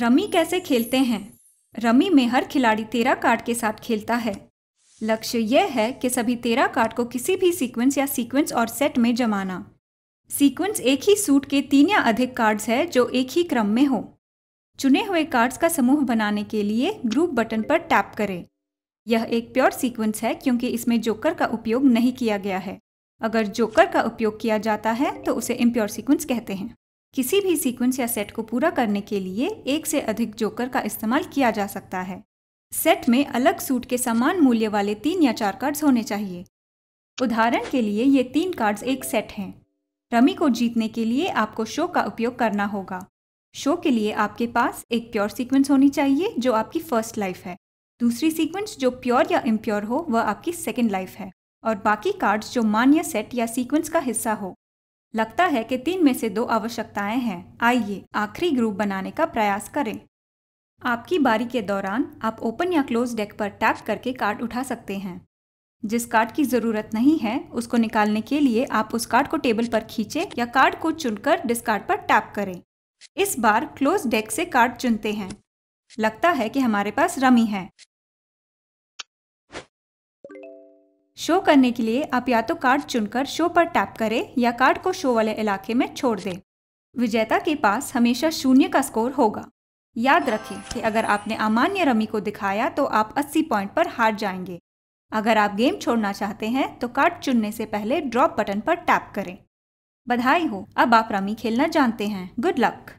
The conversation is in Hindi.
रमी कैसे खेलते हैं रमी में हर खिलाड़ी तेरह कार्ड के साथ खेलता है लक्ष्य यह है कि सभी तेरह कार्ड को किसी भी सीक्वेंस या सीक्वेंस और सेट में जमाना सीक्वेंस एक ही सूट के तीन या अधिक कार्ड्स है जो एक ही क्रम में हो चुने हुए कार्ड्स का समूह बनाने के लिए ग्रुप बटन पर टैप करें यह एक प्योर सीक्वेंस है क्योंकि इसमें जोकर का उपयोग नहीं किया गया है अगर जोकर का उपयोग किया जाता है तो उसे इम्प्योर सीक्वेंस कहते हैं किसी भी सीक्वेंस या सेट को पूरा करने के लिए एक से अधिक जोकर का इस्तेमाल किया जा सकता है सेट में अलग सूट के समान मूल्य वाले तीन या चार कार्ड्स होने चाहिए उदाहरण के लिए ये तीन कार्ड्स एक सेट हैं रमी को जीतने के लिए आपको शो का उपयोग करना होगा शो के लिए आपके पास एक प्योर सीक्वेंस होनी चाहिए जो आपकी फर्स्ट लाइफ है दूसरी सीक्वेंस जो प्योर या इम्प्योर हो वह आपकी सेकेंड लाइफ है और बाकी कार्ड्स जो मान्य सेट या सीक्वेंस का हिस्सा हो लगता है कि तीन में से दो आवश्यकताएं हैं आइए आखिरी ग्रुप बनाने का प्रयास करें आपकी बारी के दौरान आप ओपन या क्लोज डेक पर टैप करके कार्ड उठा सकते हैं जिस कार्ड की ज़रूरत नहीं है उसको निकालने के लिए आप उस कार्ड को टेबल पर खींचे या कार्ड को चुनकर डिस्कार्ड पर टैप करें इस बार क्लोज डेक से कार्ड चुनते हैं लगता है कि हमारे पास रमी है शो करने के लिए आप या तो कार्ड चुनकर शो पर टैप करें या कार्ड को शो वाले इलाके में छोड़ दें विजेता के पास हमेशा शून्य का स्कोर होगा याद रखें कि अगर आपने अमान्य रमी को दिखाया तो आप 80 पॉइंट पर हार जाएंगे अगर आप गेम छोड़ना चाहते हैं तो कार्ड चुनने से पहले ड्रॉप बटन पर टैप करें बधाई हो अब आप रमी खेलना जानते हैं गुड लक